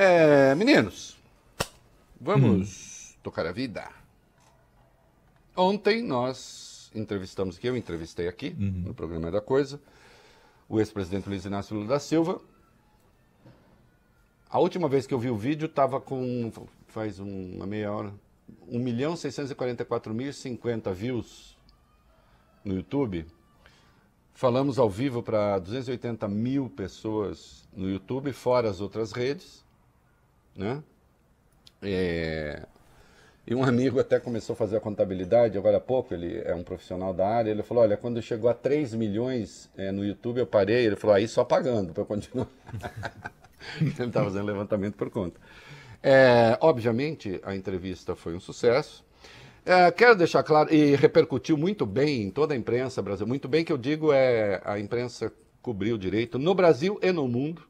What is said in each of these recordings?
É, meninos, vamos hum. tocar a vida. Ontem nós entrevistamos aqui, eu entrevistei aqui uhum. no programa da Coisa, o ex-presidente Luiz Inácio Lula da Silva. A última vez que eu vi o vídeo estava com, faz uma meia hora, 1 milhão 644 mil 50 views no YouTube. Falamos ao vivo para 280 mil pessoas no YouTube, fora as outras redes né? É... E um amigo até começou a fazer a contabilidade agora há pouco, ele é um profissional da área, ele falou, olha, quando chegou a 3 milhões é, no YouTube eu parei, ele falou, aí só pagando para continuar. ele estava fazendo levantamento por conta. É, obviamente, a entrevista foi um sucesso. É, quero deixar claro, e repercutiu muito bem em toda a imprensa brasileira, muito bem que eu digo é a imprensa cobriu direito no Brasil e no mundo,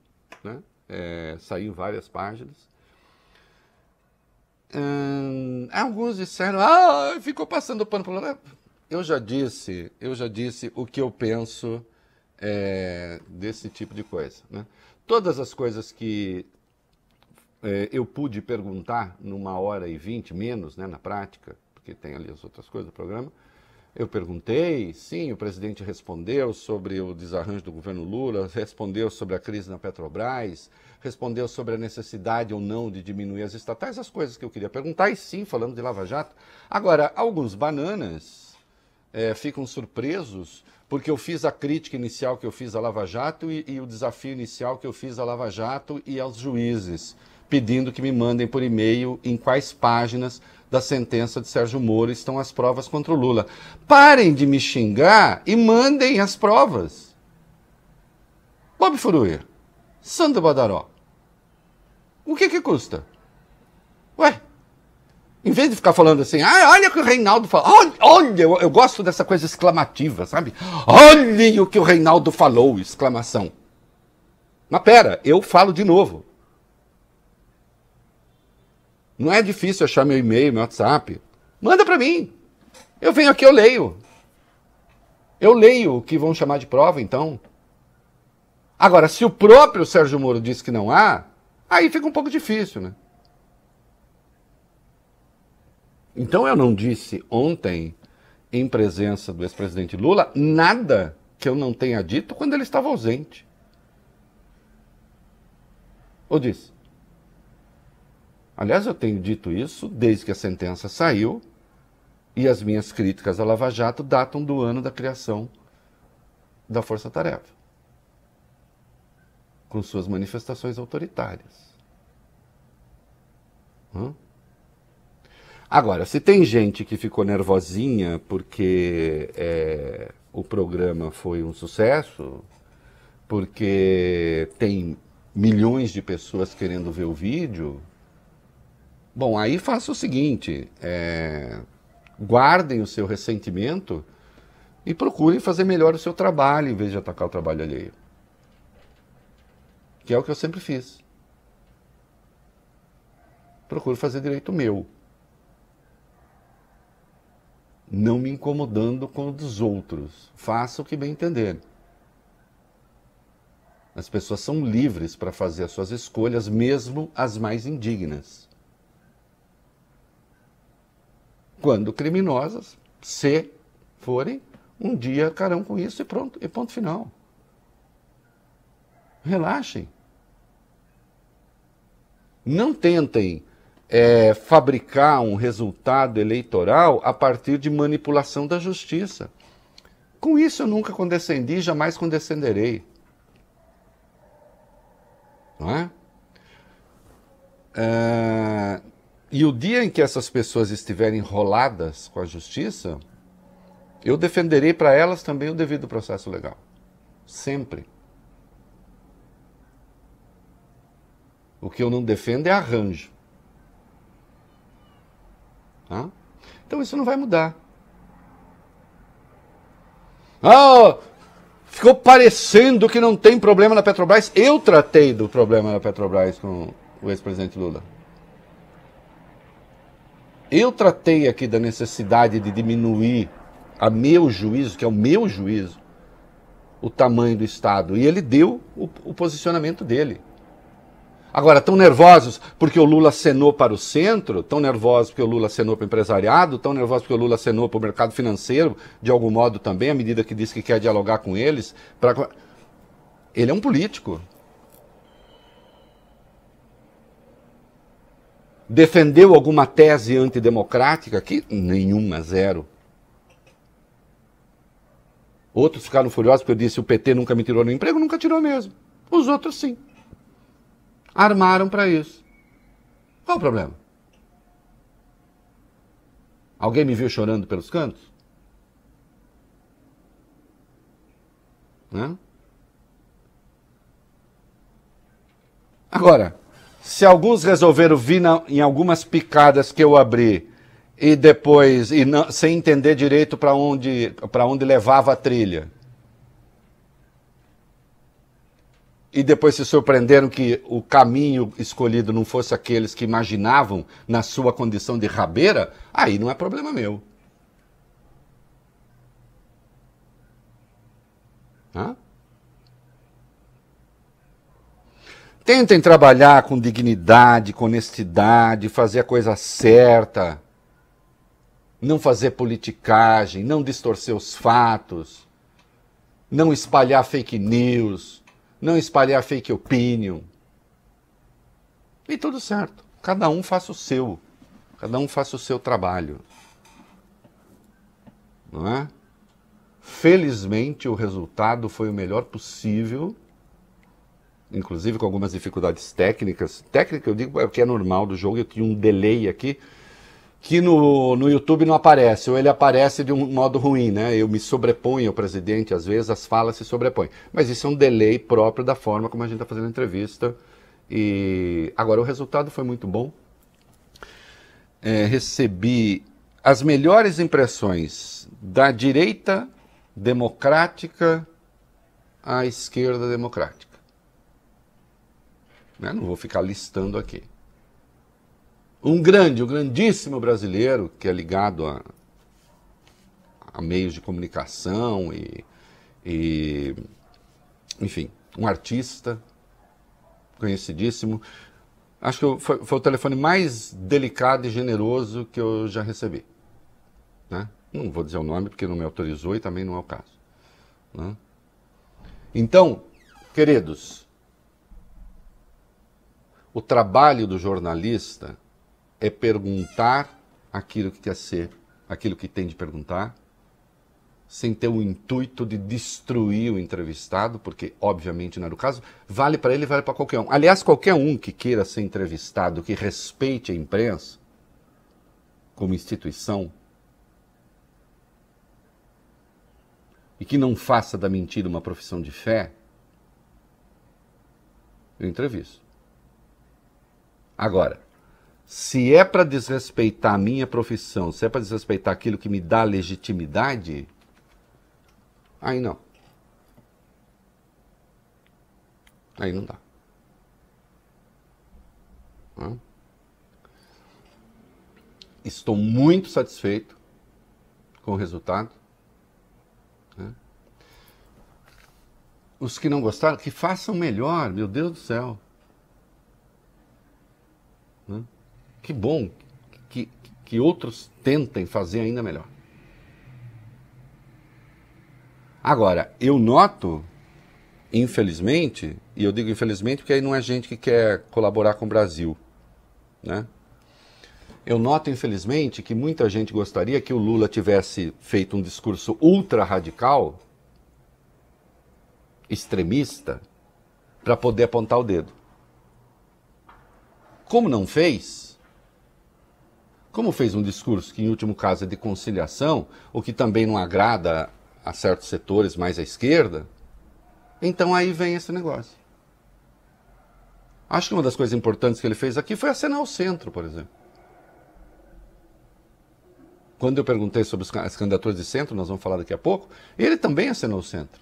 né? É, saiu várias páginas. Hum, alguns disseram, ah, ficou passando pano pro lado. Eu já disse, eu já disse o que eu penso é, desse tipo de coisa. Né? Todas as coisas que é, eu pude perguntar numa hora e vinte, menos né, na prática, porque tem ali as outras coisas do programa, eu perguntei, sim, o presidente respondeu sobre o desarranjo do governo Lula, respondeu sobre a crise na Petrobras, respondeu sobre a necessidade ou não de diminuir as estatais, as coisas que eu queria perguntar, e sim, falando de Lava Jato. Agora, alguns bananas é, ficam surpresos porque eu fiz a crítica inicial que eu fiz à Lava Jato e, e o desafio inicial que eu fiz à Lava Jato e aos juízes pedindo que me mandem por e-mail em quais páginas da sentença de Sérgio Moro estão as provas contra o Lula. Parem de me xingar e mandem as provas. Bob Furuir, Sandro Badaró. O que que custa? Ué, em vez de ficar falando assim, ah, olha o que o Reinaldo falou, olha, olha eu, eu, gosto dessa coisa exclamativa, sabe? Olhem o que o Reinaldo falou, exclamação. Mas pera, eu falo de novo. Não é difícil achar meu e-mail, meu WhatsApp. Manda para mim. Eu venho aqui, eu leio. Eu leio o que vão chamar de prova, então. Agora, se o próprio Sérgio Moro diz que não há, aí fica um pouco difícil, né? Então eu não disse ontem, em presença do ex-presidente Lula, nada que eu não tenha dito quando ele estava ausente. Ou disse? Aliás, eu tenho dito isso desde que a sentença saiu e as minhas críticas à Lava Jato datam do ano da criação da Força Tarefa, com suas manifestações autoritárias. Hã? Agora, se tem gente que ficou nervosinha porque é, o programa foi um sucesso, porque tem milhões de pessoas querendo ver o vídeo, Bom, aí faça o seguinte: é, guardem o seu ressentimento e procurem fazer melhor o seu trabalho em vez de atacar o trabalho alheio. Que é o que eu sempre fiz. Procuro fazer direito meu. Não me incomodando com o dos outros. Faça o que bem entender. As pessoas são livres para fazer as suas escolhas, mesmo as mais indignas. quando criminosas, se forem, um dia carão com isso e pronto, e ponto final. Relaxem. Não tentem é, fabricar um resultado eleitoral a partir de manipulação da justiça. Com isso eu nunca condescendi e jamais condescenderei. Não é? é... E o dia em que essas pessoas estiverem enroladas com a justiça, eu defenderei para elas também o devido processo legal. Sempre. O que eu não defendo é arranjo. Tá? Então isso não vai mudar. Ah, ficou parecendo que não tem problema na Petrobras. Eu tratei do problema na Petrobras com o ex-presidente Lula. Eu tratei aqui da necessidade de diminuir, a meu juízo, que é o meu juízo, o tamanho do Estado. E ele deu o, o posicionamento dele. Agora, estão nervosos porque o Lula acenou para o centro? Estão nervosos porque o Lula acenou para o empresariado? Estão nervosos porque o Lula acenou para o mercado financeiro, de algum modo também, à medida que diz que quer dialogar com eles? Pra... Ele é um político. defendeu alguma tese antidemocrática aqui? Nenhuma, zero. Outros ficaram furiosos porque eu disse o PT nunca me tirou no emprego, nunca tirou mesmo. Os outros sim. Armaram para isso. Qual o problema? Alguém me viu chorando pelos cantos? Né? Agora, se alguns resolveram vir na, em algumas picadas que eu abri e depois e não, sem entender direito para onde para onde levava a trilha. E depois se surpreenderam que o caminho escolhido não fosse aqueles que imaginavam na sua condição de rabeira, aí não é problema meu. Hã? Tentem trabalhar com dignidade, com honestidade, fazer a coisa certa. Não fazer politicagem, não distorcer os fatos, não espalhar fake news, não espalhar fake opinion. E tudo certo. Cada um faça o seu. Cada um faça o seu trabalho. Não é? Felizmente o resultado foi o melhor possível inclusive com algumas dificuldades técnicas. Técnica, eu digo, é o que é normal do jogo, eu tinha um delay aqui, que no, no YouTube não aparece, ou ele aparece de um modo ruim, né? Eu me sobreponho ao presidente, às vezes as falas se sobrepõem. Mas isso é um delay próprio da forma como a gente está fazendo a entrevista. E agora o resultado foi muito bom. É, recebi as melhores impressões da direita democrática à esquerda democrática. Né? Não vou ficar listando aqui. Um grande, um grandíssimo brasileiro que é ligado a, a meios de comunicação e, e, enfim, um artista conhecidíssimo. Acho que foi, foi, o telefone mais delicado e generoso que eu já recebi. Né? Não vou dizer o nome porque não me autorizou e também não é o caso. Né? Então, queridos, o trabalho do jornalista é perguntar aquilo que quer ser, aquilo que tem de perguntar, sem ter o intuito de destruir o entrevistado, porque obviamente não era o caso, vale para ele, vale para qualquer um. Aliás, qualquer um que queira ser entrevistado, que respeite a imprensa como instituição e que não faça da mentira uma profissão de fé, eu entrevisto. Agora, se é para desrespeitar a minha profissão, se é para desrespeitar aquilo que me dá legitimidade, aí não. Aí não dá. Estou muito satisfeito com o resultado. Né? Os que não gostaram, que façam melhor, meu Deus do céu. Né? Que bom que, que outros tentem fazer ainda melhor. Agora, eu noto, infelizmente, e eu digo infelizmente porque aí não é gente que quer colaborar com o Brasil, né? Eu noto, infelizmente, que muita gente gostaria que o Lula tivesse feito um discurso ultra radical, extremista, para poder apontar o dedo. Como não fez, como fez um discurso que, em último caso, é de conciliação, ou que também não agrada a certos setores mais à esquerda, então aí vem esse negócio. Acho que uma das coisas importantes que ele fez aqui foi acenar o centro, por exemplo. Quando eu perguntei sobre as candidaturas de centro, nós vamos falar daqui a pouco, ele também acenou o centro.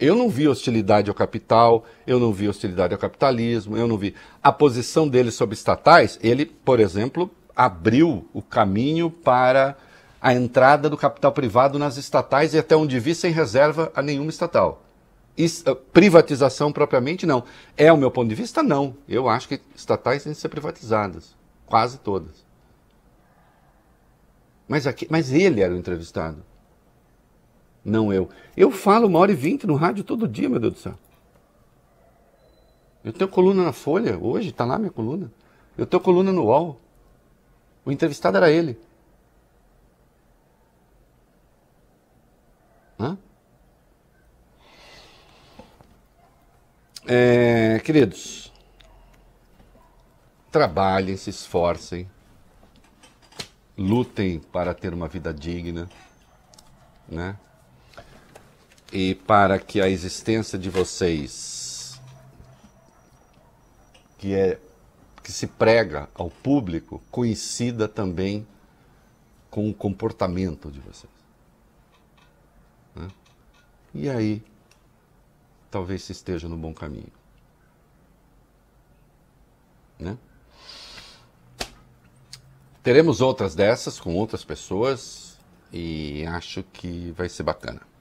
Eu não vi hostilidade ao capital, eu não vi hostilidade ao capitalismo, eu não vi. A posição dele sobre estatais, ele, por exemplo, abriu o caminho para a entrada do capital privado nas estatais e até onde vi sem reserva a nenhuma estatal. Ah, privatização propriamente não. É o meu ponto de vista? Não. Eu acho que estatais têm que ser privatizadas, quase todas. Mas, aqui, mas ele era o entrevistado não eu. Eu falo uma hora e vinte no rádio todo dia, meu Deus do céu. Eu tenho coluna na Folha hoje, está lá minha coluna. Eu tenho coluna no UOL. O entrevistado era ele. Hã? É, queridos, trabalhem, se esforcem, lutem para ter uma vida digna, né? e para que a existência de vocês, que é que se prega ao público, coincida também com o comportamento de vocês. Né? E aí, talvez se esteja no bom caminho. Né? Teremos outras dessas com outras pessoas e acho que vai ser bacana.